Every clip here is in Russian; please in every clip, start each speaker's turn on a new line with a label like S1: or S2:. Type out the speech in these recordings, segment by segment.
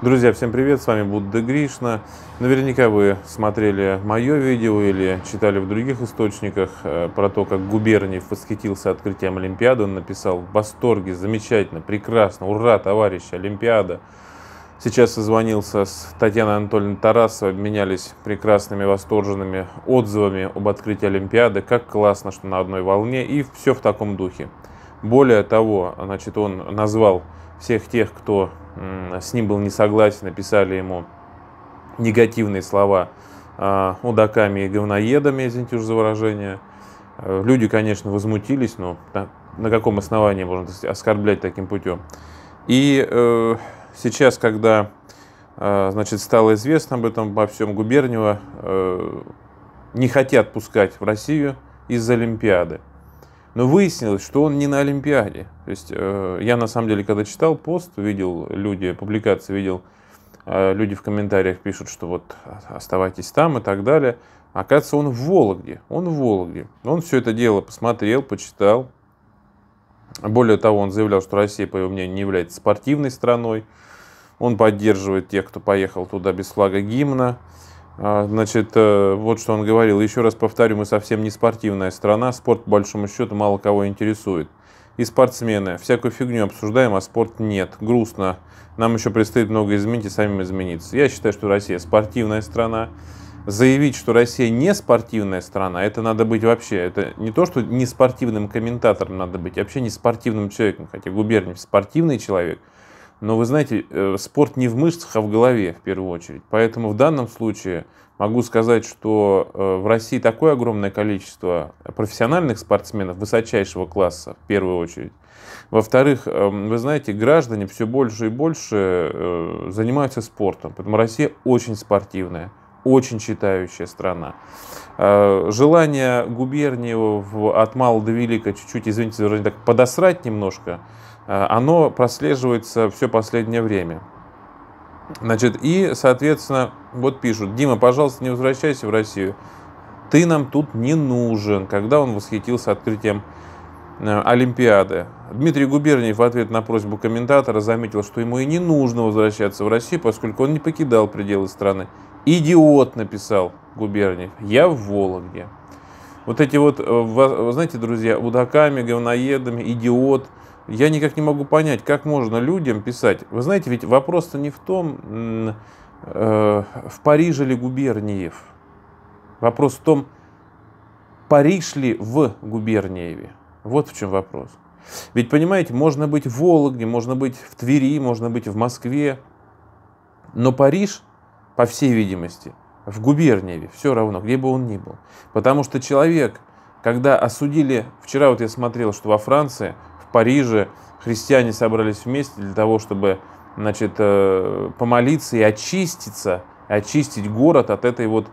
S1: Друзья, всем привет, с вами Будда Гришна. Наверняка вы смотрели мое видео или читали в других источниках э, про то, как Губерниев восхитился открытием Олимпиады. Он написал в восторге, замечательно, прекрасно, ура, товарищи, Олимпиада. Сейчас созвонился с Татьяной Анатольевной Тарасовой, обменялись прекрасными, восторженными отзывами об открытии Олимпиады. Как классно, что на одной волне и все в таком духе. Более того, значит, он назвал всех тех, кто с ним был не согласен, написали ему негативные слова а, удаками и говноедами, извините уж за выражение. Э, люди, конечно, возмутились, но на каком основании можно оскорблять таким путем? И э, сейчас, когда э, значит, стало известно об этом обо всем Губерниева, э, не хотят пускать в Россию из Олимпиады. Но выяснилось, что он не на Олимпиаде. То есть э, я на самом деле, когда читал пост, видел люди, публикации видел, э, люди в комментариях пишут, что вот оставайтесь там и так далее. Оказывается, он в Вологде. Он в Вологде. Он все это дело посмотрел, почитал. Более того, он заявлял, что Россия, по его мнению, не является спортивной страной. Он поддерживает тех, кто поехал туда без флага гимна. А, значит, э, вот что он говорил. Еще раз повторю, мы совсем не спортивная страна. Спорт, по большому счету, мало кого интересует. И спортсмены. Всякую фигню обсуждаем, а спорт нет. Грустно. Нам еще предстоит много изменить и самим измениться. Я считаю, что Россия спортивная страна. Заявить, что Россия не спортивная страна, это надо быть вообще. Это не то, что не спортивным комментатором надо быть, а вообще не спортивным человеком. Хотя Губерниев спортивный человек – но вы знаете, э, спорт не в мышцах, а в голове в первую очередь. Поэтому в данном случае могу сказать, что э, в России такое огромное количество профессиональных спортсменов высочайшего класса в первую очередь. Во-вторых, эм, вы знаете, граждане все больше и больше э, занимаются спортом. Поэтому Россия очень спортивная очень читающая страна. Желание Губерниева от мала до велика чуть-чуть, извините за так подосрать немножко, Э, оно прослеживается все последнее время. Значит, и, соответственно, вот пишут, Дима, пожалуйста, не возвращайся в Россию, ты нам тут не нужен, когда он восхитился открытием э, Олимпиады. Дмитрий Губерниев в ответ на просьбу комментатора заметил, что ему и не нужно возвращаться в Россию, поскольку он не покидал пределы страны. «Идиот», — написал Губерниев, — «я в Вологде». Вот эти вот, э, э, знаете, друзья, удаками, говноедами, идиот, я никак не могу понять, как можно людям писать. Вы знаете, ведь вопрос-то не в том, э, в Париже ли Губерниев. Вопрос в том, Париж ли в Губерниеве. Вот в чем вопрос. Ведь, понимаете, можно быть в Вологде, можно быть в Твери, можно быть в Москве. Но Париж, по всей видимости, в губерниеве, все равно, где бы он ни был. Потому что человек, когда осудили, вчера вот я смотрел, что во Франции, в Париже христиане собрались вместе для того, чтобы значит, э, помолиться и очиститься, очистить город от этой вот,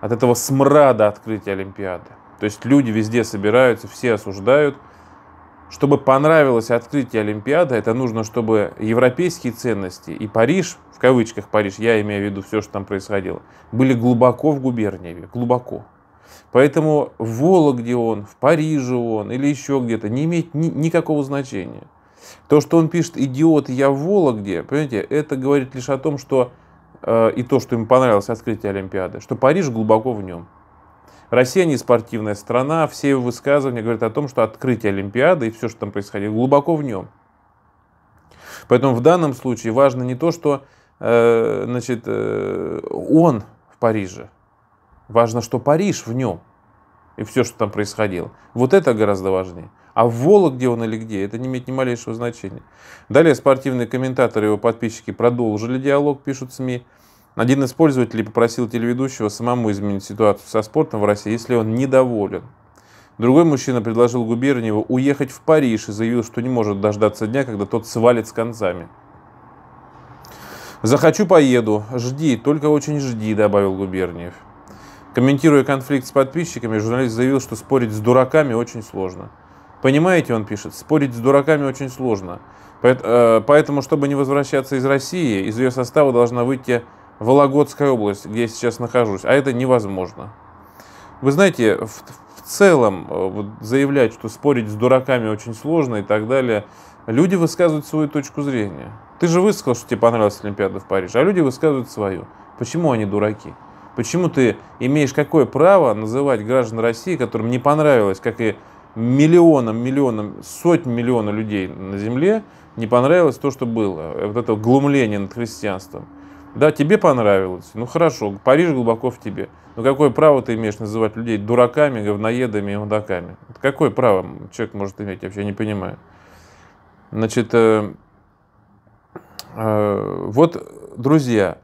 S1: от этого смрада открытия Олимпиады. То есть люди везде собираются, все осуждают – чтобы понравилось открытие Олимпиады, это нужно, чтобы европейские ценности и Париж, в кавычках Париж, я имею в виду все, что там происходило, были глубоко в губернии, глубоко. Поэтому в Вологде он, в Париже он или еще где-то не имеет ни, никакого значения. То, что он пишет «идиот, я в Вологде», понимаете, это говорит лишь о том, что э, и то, что ему понравилось открытие Олимпиады, что Париж глубоко в нем. Россия не спортивная страна, все его высказывания говорят о том, что открытие Олимпиады и все, что там происходило, глубоко в нем. Поэтому в данном случае важно не то, что э, значит, э, он в Париже, важно, что Париж в нем и все, что там происходило. Вот это гораздо важнее. А в Вологде он или где, это не имеет ни малейшего значения. Далее спортивные комментаторы и его подписчики продолжили диалог, пишут СМИ. Один из пользователей попросил телеведущего самому изменить ситуацию со спортом в России, если он недоволен. Другой мужчина предложил Губерниеву уехать в Париж и заявил, что не может дождаться дня, когда тот свалит с концами. «Захочу, поеду. Жди, только очень жди», — добавил Губерниев. Комментируя конфликт с подписчиками, журналист заявил, что спорить с дураками очень сложно. Понимаете, он пишет, спорить с дураками очень сложно. Э, поэтому, чтобы не возвращаться из России, из ее состава должна выйти Вологодская область, где я сейчас нахожусь, а это невозможно. Вы знаете, в, в целом э, вот, заявлять, что спорить с дураками очень сложно и так далее, люди высказывают свою точку зрения. Ты же высказал, что тебе понравилась Олимпиада в Париже, а люди высказывают свою. Почему они дураки? Почему ты имеешь какое право называть граждан России, которым не понравилось, как и миллионам, миллионам, сотням миллионов людей на земле, не понравилось то, что было, вот это глумление над христианством. Да, тебе понравилось. Ну хорошо, Париж глубоко в тебе. Но ну, какое право ты имеешь называть людей дураками, говноедами и мудаками? Какое право человек может иметь, я вообще не понимаю. Значит, э, э, вот, друзья,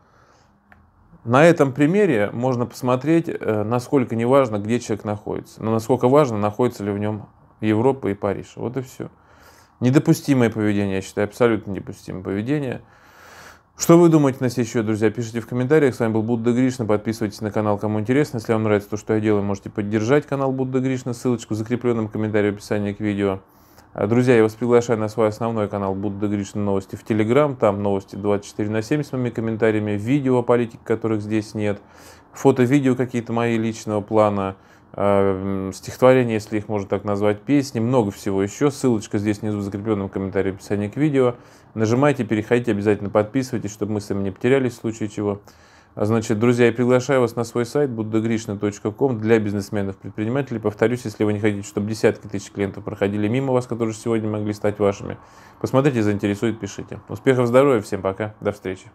S1: на этом примере можно посмотреть, э, насколько неважно, где человек находится, но насколько важно, находится ли в нем Европа и Париж. Вот и все. Недопустимое поведение, я считаю, абсолютно недопустимое поведение. Что вы думаете на сей счет, друзья? Пишите в комментариях. С вами был Будда Гришна. Подписывайтесь на канал, кому интересно. Если вам нравится то, что я делаю, можете поддержать канал Будда Гришна. Ссылочку в закрепленном комментарии в описании к видео. А, друзья, я вас приглашаю на свой основной канал Будда Гришна Новости в Телеграм. Там новости 24 на 7 с моими комментариями, видео о политике, которых здесь нет, фото-видео какие-то мои личного плана, Эм, стихотворения, если их можно так назвать, песни, много всего еще. Ссылочка здесь внизу в закрепленном комментарии в описании к видео. Нажимайте, переходите, обязательно подписывайтесь, чтобы мы с вами не потерялись в случае чего. А значит, друзья, я приглашаю вас на свой сайт buddhagrishna.com для бизнесменов-предпринимателей. Повторюсь, если вы не хотите, чтобы десятки тысяч клиентов проходили мимо вас, которые сегодня могли стать вашими, посмотрите, заинтересует, пишите. Успехов, здоровья, всем пока, до встречи.